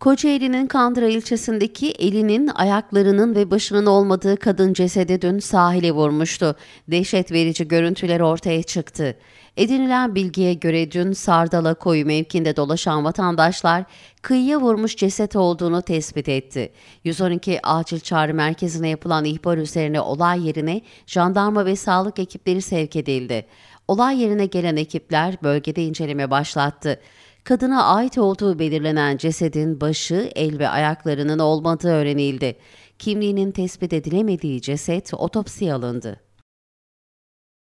Kocaeli'nin Kandıra ilçesindeki elinin, ayaklarının ve başının olmadığı kadın cesedi dün sahile vurmuştu. Dehşet verici görüntüler ortaya çıktı. Edinilen bilgiye göre dün Sardala koyu mevkinde dolaşan vatandaşlar kıyıya vurmuş ceset olduğunu tespit etti. 112 Acil Çağrı Merkezi'ne yapılan ihbar üzerine olay yerine jandarma ve sağlık ekipleri sevk edildi. Olay yerine gelen ekipler bölgede inceleme başlattı kadına ait olduğu belirlenen cesedin başı, el ve ayaklarının olmadığı öğrenildi. Kimliğinin tespit edilemediği ceset otopsiye alındı.